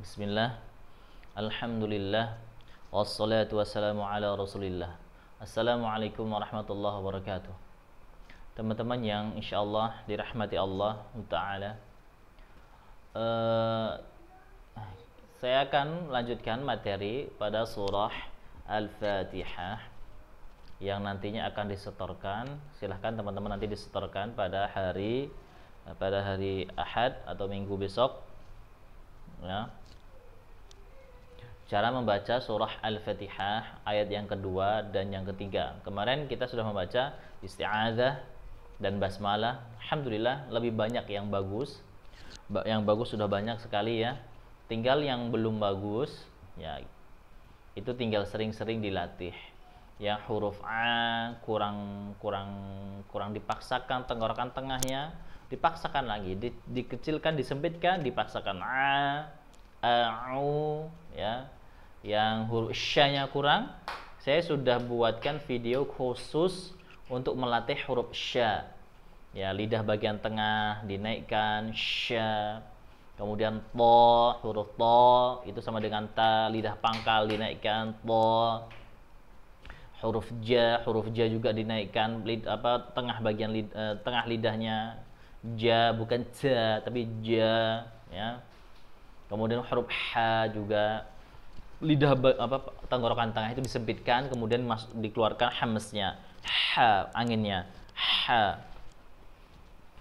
Bismillah Alhamdulillah Wassalatu wassalamu ala rasulillah Assalamualaikum warahmatullahi wabarakatuh Teman-teman yang insyaallah dirahmati Allah Ta'ala uh, Saya akan lanjutkan materi pada surah Al-Fatihah yang nantinya akan disetorkan silahkan teman-teman nanti disetorkan pada hari pada hari Ahad atau Minggu besok ya cara membaca surah Al-Fatihah ayat yang kedua dan yang ketiga. Kemarin kita sudah membaca isti'adzah dan basmalah. Alhamdulillah lebih banyak yang bagus. yang bagus sudah banyak sekali ya. Tinggal yang belum bagus ya itu tinggal sering-sering dilatih. Ya huruf A kurang kurang kurang dipaksakan tenggorokan tengahnya dipaksakan lagi, di, dikecilkan, disempitkan, dipaksakan a, a, u, ya yang huruf syanya kurang, saya sudah buatkan video khusus untuk melatih huruf sya. Ya, lidah bagian tengah dinaikkan sya. Kemudian to, huruf to itu sama dengan ta, lidah pangkal dinaikkan to. Huruf ja, huruf ja juga dinaikkan lid, apa tengah bagian lid, eh, tengah lidahnya ja bukan ja tapi ja ya. Kemudian huruf ha juga lidah apa tenggorokan tengah itu disempitkan kemudian mas, dikeluarkan hamesnya ha anginnya ha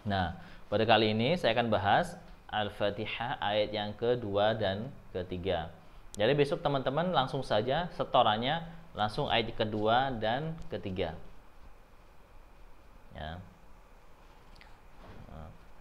nah pada kali ini saya akan bahas al-fatihah ayat yang kedua dan ketiga jadi besok teman-teman langsung saja setorannya langsung ayat kedua dan ketiga ya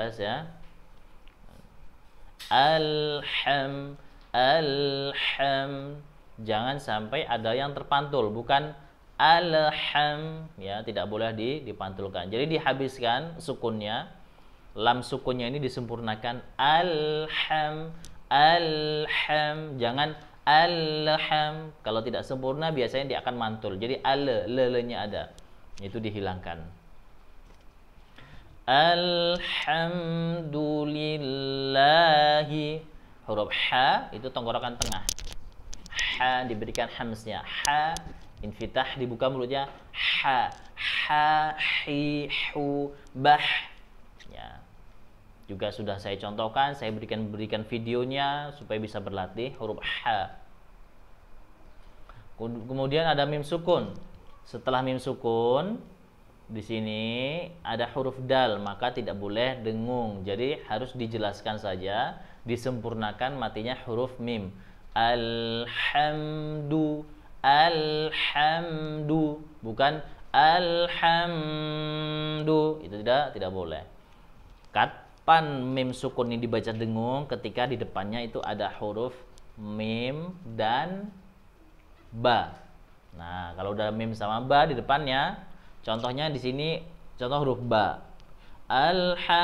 jelas ya alham alham jangan sampai ada yang terpantul bukan alham ya tidak boleh dipantulkan jadi dihabiskan sukunnya lam sukunnya ini disempurnakan alham alham jangan alham kalau tidak sempurna biasanya dia akan mantul jadi al le, ada itu dihilangkan Alhamdulillahi huruf ha itu tenggorokan tengah ha diberikan hamsnya ha infitah dibuka mulutnya ha ha hi hu bah ya juga sudah saya contohkan saya berikan berikan videonya supaya bisa berlatih huruf ha kemudian ada mim sukun setelah mim sukun di sini ada huruf dal, maka tidak boleh dengung. Jadi harus dijelaskan saja, disempurnakan matinya huruf mim. Alhamdu, alhamdu, bukan alhamdu. Itu tidak tidak boleh. Kapan mim sukun ini dibaca dengung ketika di depannya itu ada huruf mim dan ba. Nah, kalau udah mim sama ba di depannya, Contohnya di sini contoh huruf ba. Alhamba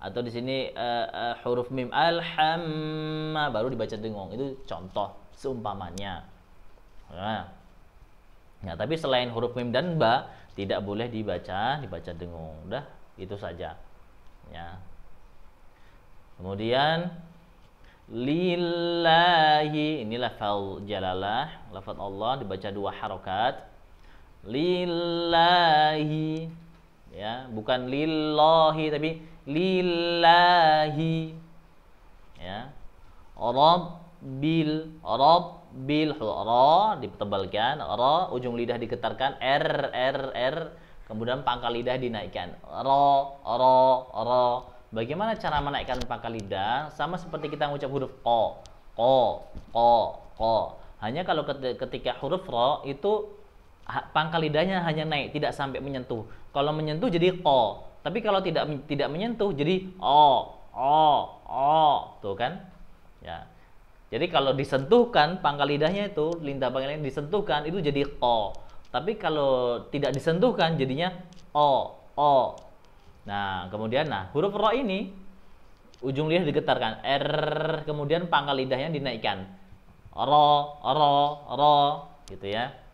atau di sini uh, uh, huruf mim alhamma baru dibaca dengung. Itu contoh seumpamanya. Nah. nah, tapi selain huruf mim dan ba tidak boleh dibaca dibaca dengung. Udah, itu saja. Ya. Kemudian lillahi inilah fal jalalah, lafadz Allah dibaca dua harokat lillahi ya bukan lillahi tapi lillahi ya rabbil rabbil ra ditebalkan ra ujung lidah diketarkan r r r kemudian pangkal lidah dinaikkan ra ra ra bagaimana cara menaikkan pangkal lidah sama seperti kita mengucap huruf ko ko ko ko hanya kalau ketika huruf ra itu pangkal lidahnya hanya naik, tidak sampai menyentuh. Kalau menyentuh jadi o, tapi kalau tidak tidak menyentuh jadi o, o, o, tuh kan? Ya. Jadi kalau disentuhkan pangkal lidahnya itu, lintah pangkal yang disentuhkan itu jadi o. Tapi kalau tidak disentuhkan jadinya o, o. Nah, kemudian nah, huruf ro ini ujung lidah digetarkan r kemudian pangkal lidahnya dinaikkan. Ro, ro, ro gitu ya.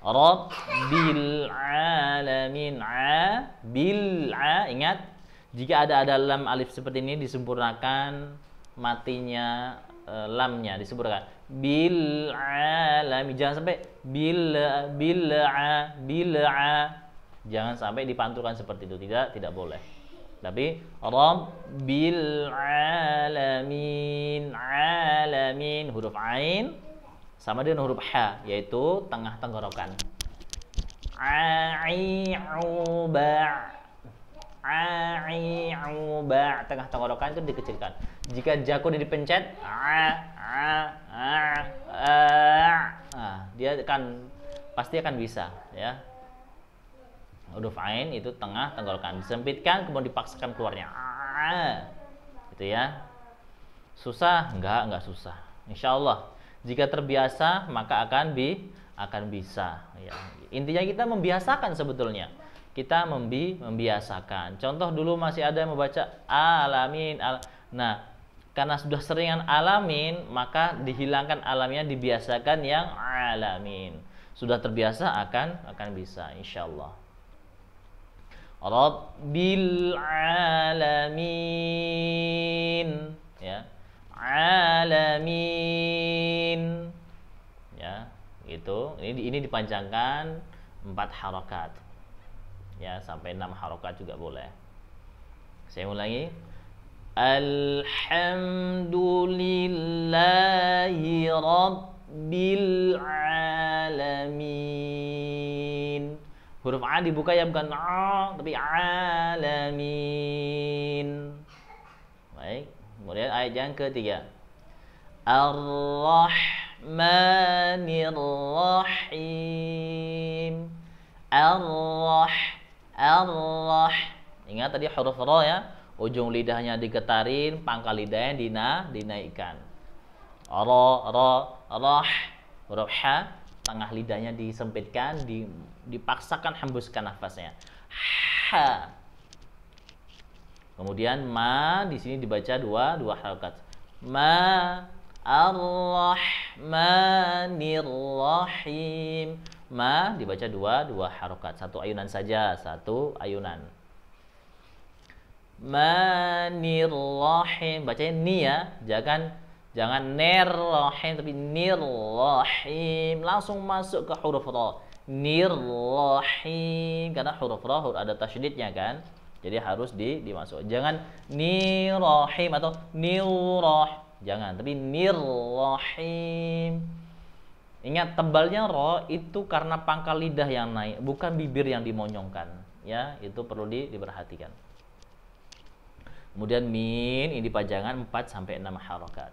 Rabbil alamin. A bil a ingat jika ada ada lam alif seperti ini disempurnakan matinya e, lamnya disempurnakan bil alamin jangan sampai bil bil a bil a jangan sampai dipantulkan seperti itu tidak tidak boleh tapi rabbil alamin alamin huruf ain sama dengan huruf H yaitu tengah tenggorokan a'i'uba' ba tengah tenggorokan itu dikecilkan. Jika jaku dipencet nah, dia akan pasti akan bisa ya. Huruf ain itu tengah tenggorokan disempitkan kemudian dipaksakan keluarnya. gitu ya. Susah? Enggak, enggak susah. Insyaallah jika terbiasa maka akan bi akan bisa. Ya. Intinya kita membiasakan sebetulnya. Kita membi membiasakan. Contoh dulu masih ada yang membaca alamin. Al nah, karena sudah seringan alamin, maka dihilangkan alamnya dibiasakan yang alamin. Sudah terbiasa akan akan bisa Allah. Rabbil alamin ya. Alamin ya itu ini ini dipanjangkan empat harokat ya sampai enam harokat juga boleh saya ulangi Alhamdulillahi Rabbil Alamin Huruf A dibuka ya bukan A tapi Alamin Baik, kemudian ayat yang ketiga Ar-Rahman الرحمن الرحيم الرح الرح ingat tadi huruf ro ya ujung lidahnya digetarin pangkal lidahnya dina dinaikkan ro ro roh huruf ha tengah lidahnya disempitkan di, dipaksakan hembuskan nafasnya ha kemudian ma di sini dibaca dua dua harokat ma Ar-Rahmanir Rahim. Ma dibaca dua dua harokat. Satu ayunan saja, satu ayunan. Manir Rahim. Bacanya ni ya, jangan jangan ner rahim tapi nir rahim. Langsung masuk ke huruf roh. Nir rahim karena huruf roh ada tasydidnya kan. Jadi harus di dimasuk. Jangan nir rahim atau nir rahim jangan tapi mirrohim ingat tebalnya ro itu karena pangkal lidah yang naik bukan bibir yang dimonyongkan ya itu perlu di, diperhatikan kemudian min ini pajangan 4 sampai 6 harokat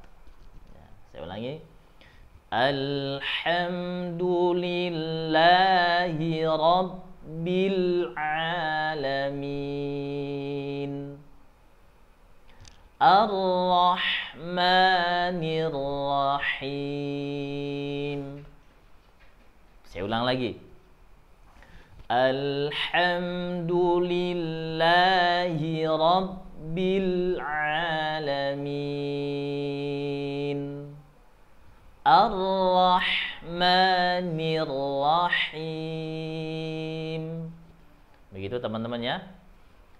ya, saya ulangi Alhamdulillahi Rabbil Alamin ar Rahim. Saya ulang lagi. Alhamdulillahi Rabbil Alamin Ar-Rahmanir Rahim Begitu teman-teman ya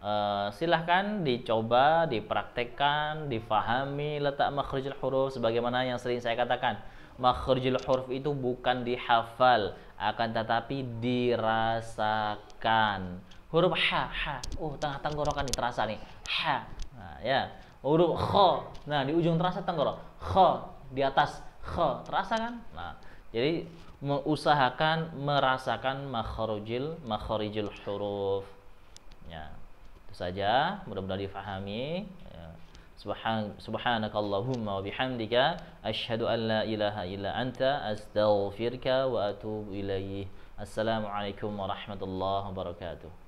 Eh, silahkan dicoba, dipraktekkan, difahami letak makhrijul huruf sebagaimana yang sering saya katakan. Makhrijul huruf itu bukan dihafal, akan tetapi dirasakan. Huruf ha, ha, oh tengah tenggorokan nih terasa nih, ha, nah, ya. Huruf kho, nah di ujung terasa tenggorok, kho di atas, kho terasa kan? Nah, jadi mengusahakan merasakan makhrijul makhrijul huruf. Ya. Itu saja, mudah-mudahan difahami. Ya. Subhan subhanakallahumma wa bihamdika asyhadu an la ilaha illa anta astaghfiruka wa atubu ilaih. Assalamualaikum warahmatullahi wabarakatuh.